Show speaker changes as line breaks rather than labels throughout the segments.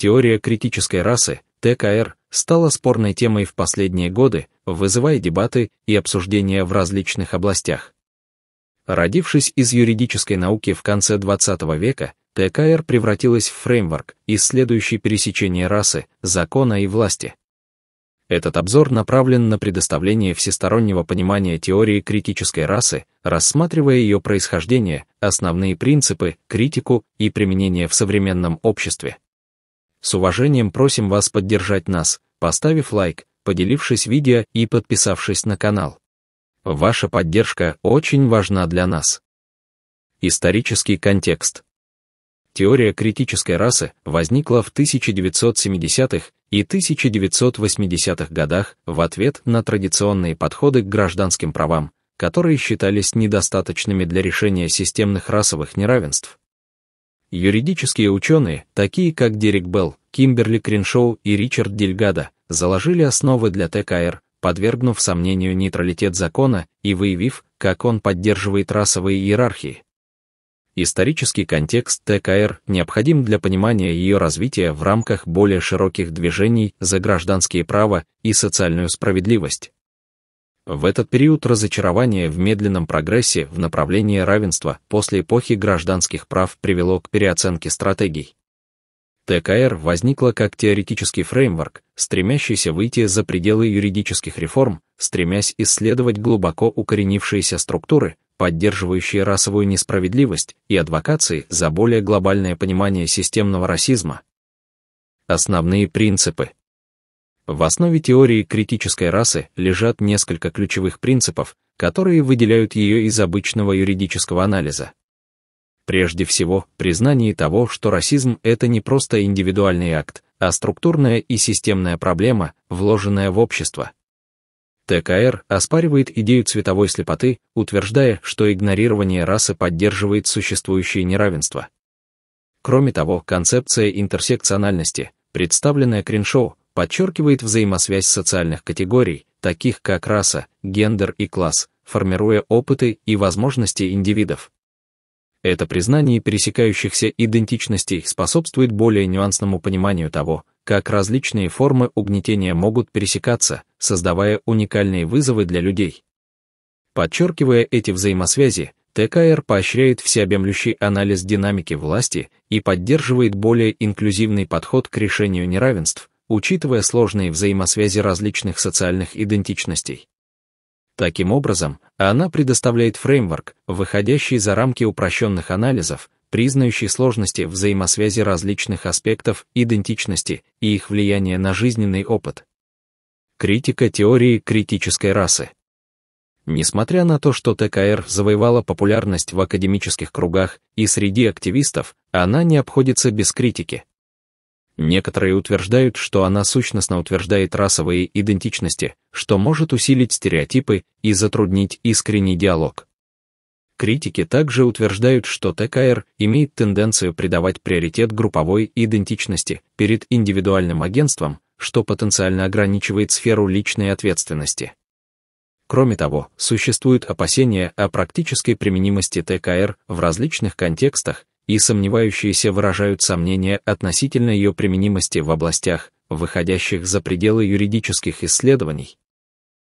Теория критической расы, ТКР, стала спорной темой в последние годы, вызывая дебаты и обсуждения в различных областях. Родившись из юридической науки в конце XX века, ТКР превратилась в фреймворк, исследующий пересечение расы, закона и власти. Этот обзор направлен на предоставление всестороннего понимания теории критической расы, рассматривая ее происхождение, основные принципы, критику и применение в современном обществе. С уважением просим вас поддержать нас, поставив лайк, поделившись видео и подписавшись на канал. Ваша поддержка очень важна для нас. Исторический контекст. Теория критической расы возникла в 1970-х и 1980-х годах в ответ на традиционные подходы к гражданским правам, которые считались недостаточными для решения системных расовых неравенств. Юридические ученые, такие как Дерек Белл, Кимберли Криншоу и Ричард Дильгада, заложили основы для ТКР, подвергнув сомнению нейтралитет закона и выявив, как он поддерживает расовые иерархии. Исторический контекст ТКР необходим для понимания ее развития в рамках более широких движений за гражданские права и социальную справедливость. В этот период разочарование в медленном прогрессе в направлении равенства после эпохи гражданских прав привело к переоценке стратегий. ТКР возникла как теоретический фреймворк, стремящийся выйти за пределы юридических реформ, стремясь исследовать глубоко укоренившиеся структуры, поддерживающие расовую несправедливость и адвокации за более глобальное понимание системного расизма. Основные принципы – в основе теории критической расы лежат несколько ключевых принципов, которые выделяют ее из обычного юридического анализа. Прежде всего, признание того, что расизм — это не просто индивидуальный акт, а структурная и системная проблема, вложенная в общество. ТКР оспаривает идею цветовой слепоты, утверждая, что игнорирование расы поддерживает существующие неравенства. Кроме того, концепция интерсекциональности, представленная Криншоу, подчеркивает взаимосвязь социальных категорий, таких как раса, гендер и класс, формируя опыты и возможности индивидов. Это признание пересекающихся идентичностей способствует более нюансному пониманию того, как различные формы угнетения могут пересекаться, создавая уникальные вызовы для людей. Подчеркивая эти взаимосвязи, ТКР поощряет всеобъемлющий анализ динамики власти и поддерживает более инклюзивный подход к решению неравенств, учитывая сложные взаимосвязи различных социальных идентичностей. Таким образом, она предоставляет фреймворк, выходящий за рамки упрощенных анализов, признающий сложности взаимосвязи различных аспектов идентичности и их влияние на жизненный опыт. Критика теории критической расы. Несмотря на то, что ТКР завоевала популярность в академических кругах и среди активистов, она не обходится без критики. Некоторые утверждают, что она сущностно утверждает расовые идентичности, что может усилить стереотипы и затруднить искренний диалог. Критики также утверждают, что ТКР имеет тенденцию придавать приоритет групповой идентичности перед индивидуальным агентством, что потенциально ограничивает сферу личной ответственности. Кроме того, существуют опасения о практической применимости ТКР в различных контекстах и сомневающиеся выражают сомнения относительно ее применимости в областях, выходящих за пределы юридических исследований.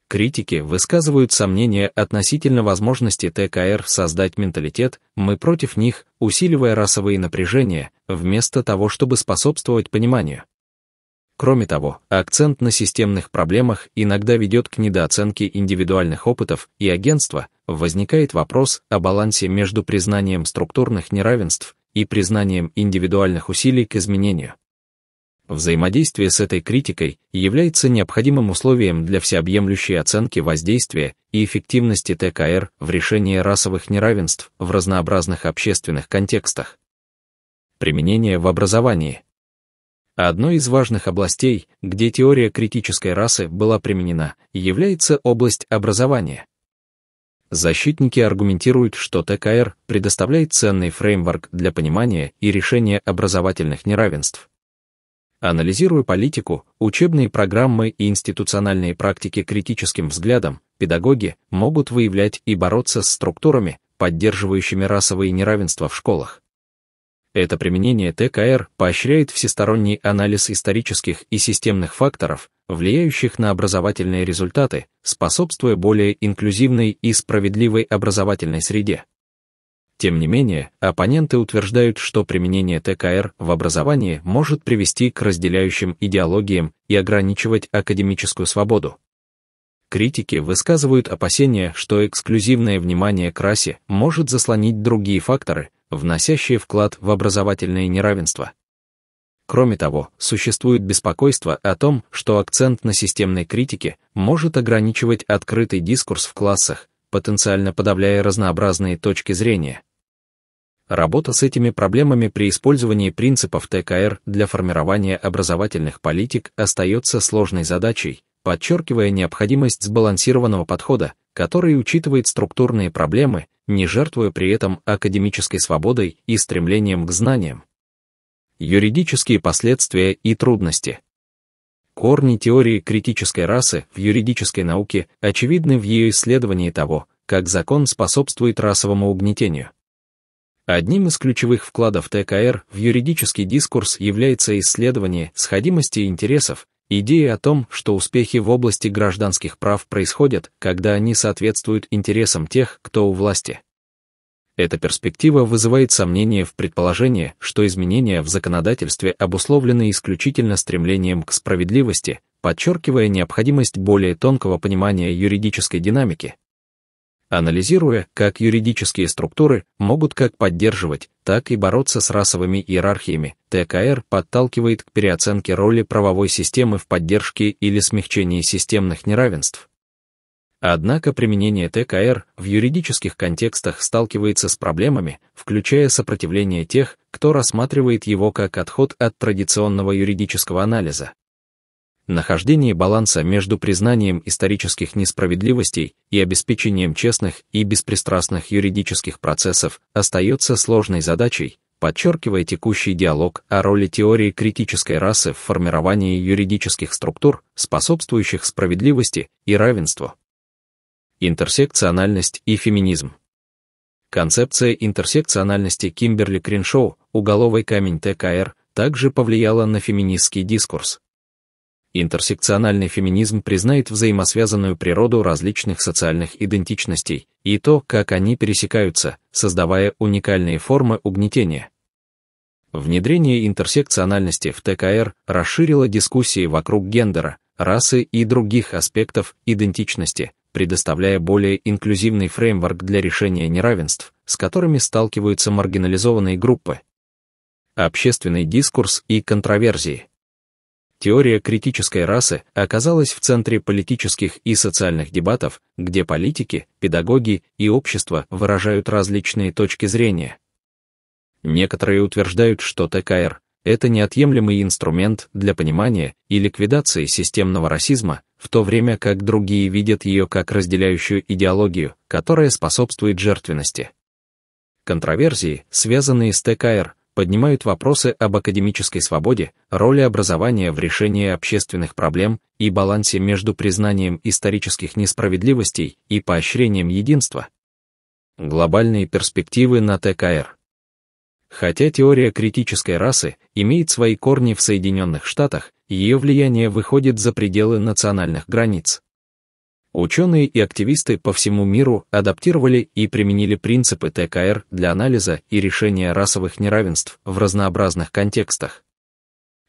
Критики высказывают сомнения относительно возможности ТКР создать менталитет «мы против них», усиливая расовые напряжения, вместо того, чтобы способствовать пониманию. Кроме того, акцент на системных проблемах иногда ведет к недооценке индивидуальных опытов, и агентства, возникает вопрос о балансе между признанием структурных неравенств и признанием индивидуальных усилий к изменению. Взаимодействие с этой критикой является необходимым условием для всеобъемлющей оценки воздействия и эффективности ТКР в решении расовых неравенств в разнообразных общественных контекстах. Применение в образовании. Одной из важных областей, где теория критической расы была применена, является область образования. Защитники аргументируют, что ТКР предоставляет ценный фреймворк для понимания и решения образовательных неравенств. Анализируя политику, учебные программы и институциональные практики критическим взглядом, педагоги могут выявлять и бороться с структурами, поддерживающими расовые неравенства в школах. Это применение ТКР поощряет всесторонний анализ исторических и системных факторов, влияющих на образовательные результаты, способствуя более инклюзивной и справедливой образовательной среде. Тем не менее, оппоненты утверждают, что применение ТКР в образовании может привести к разделяющим идеологиям и ограничивать академическую свободу. Критики высказывают опасения, что эксклюзивное внимание к расе может заслонить другие факторы, вносящие вклад в образовательное неравенство. Кроме того, существует беспокойство о том, что акцент на системной критике может ограничивать открытый дискурс в классах, потенциально подавляя разнообразные точки зрения. Работа с этими проблемами при использовании принципов ТКР для формирования образовательных политик остается сложной задачей, подчеркивая необходимость сбалансированного подхода, который учитывает структурные проблемы, не жертвуя при этом академической свободой и стремлением к знаниям. Юридические последствия и трудности. Корни теории критической расы в юридической науке очевидны в ее исследовании того, как закон способствует расовому угнетению. Одним из ключевых вкладов ТКР в юридический дискурс является исследование сходимости интересов Идея о том, что успехи в области гражданских прав происходят, когда они соответствуют интересам тех, кто у власти. Эта перспектива вызывает сомнения в предположении, что изменения в законодательстве обусловлены исключительно стремлением к справедливости, подчеркивая необходимость более тонкого понимания юридической динамики, анализируя, как юридические структуры могут как поддерживать, так и бороться с расовыми иерархиями, ТКР подталкивает к переоценке роли правовой системы в поддержке или смягчении системных неравенств. Однако применение ТКР в юридических контекстах сталкивается с проблемами, включая сопротивление тех, кто рассматривает его как отход от традиционного юридического анализа, Нахождение баланса между признанием исторических несправедливостей и обеспечением честных и беспристрастных юридических процессов остается сложной задачей, подчеркивая текущий диалог о роли теории критической расы в формировании юридических структур, способствующих справедливости и равенству. Интерсекциональность и феминизм. Концепция интерсекциональности Кимберли Криншоу «Уголовый камень ТКР» также повлияла на феминистский дискурс, Интерсекциональный феминизм признает взаимосвязанную природу различных социальных идентичностей и то, как они пересекаются, создавая уникальные формы угнетения. Внедрение интерсекциональности в ТКР расширило дискуссии вокруг гендера, расы и других аспектов идентичности, предоставляя более инклюзивный фреймворк для решения неравенств, с которыми сталкиваются маргинализованные группы. Общественный дискурс и контроверзии. Теория критической расы оказалась в центре политических и социальных дебатов, где политики, педагоги и общество выражают различные точки зрения. Некоторые утверждают, что ТКР – это неотъемлемый инструмент для понимания и ликвидации системного расизма, в то время как другие видят ее как разделяющую идеологию, которая способствует жертвенности. Контроверсии, связанные с ТКР, поднимают вопросы об академической свободе, роли образования в решении общественных проблем и балансе между признанием исторических несправедливостей и поощрением единства. Глобальные перспективы на ТКР Хотя теория критической расы имеет свои корни в Соединенных Штатах, ее влияние выходит за пределы национальных границ. Ученые и активисты по всему миру адаптировали и применили принципы ТКР для анализа и решения расовых неравенств в разнообразных контекстах.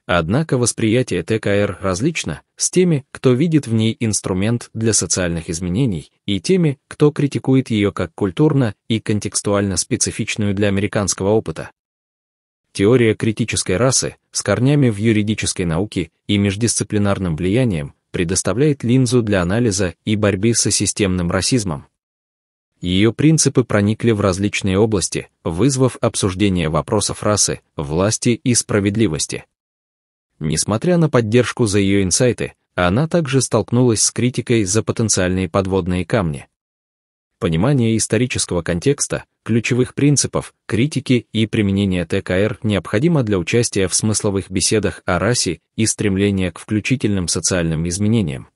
Однако восприятие ТКР различно с теми, кто видит в ней инструмент для социальных изменений, и теми, кто критикует ее как культурно и контекстуально специфичную для американского опыта. Теория критической расы с корнями в юридической науке и междисциплинарным влиянием предоставляет линзу для анализа и борьбы со системным расизмом. Ее принципы проникли в различные области, вызвав обсуждение вопросов расы, власти и справедливости. Несмотря на поддержку за ее инсайты, она также столкнулась с критикой за потенциальные подводные камни понимание исторического контекста, ключевых принципов, критики и применения ТКР необходимо для участия в смысловых беседах о расе и стремления к включительным социальным изменениям.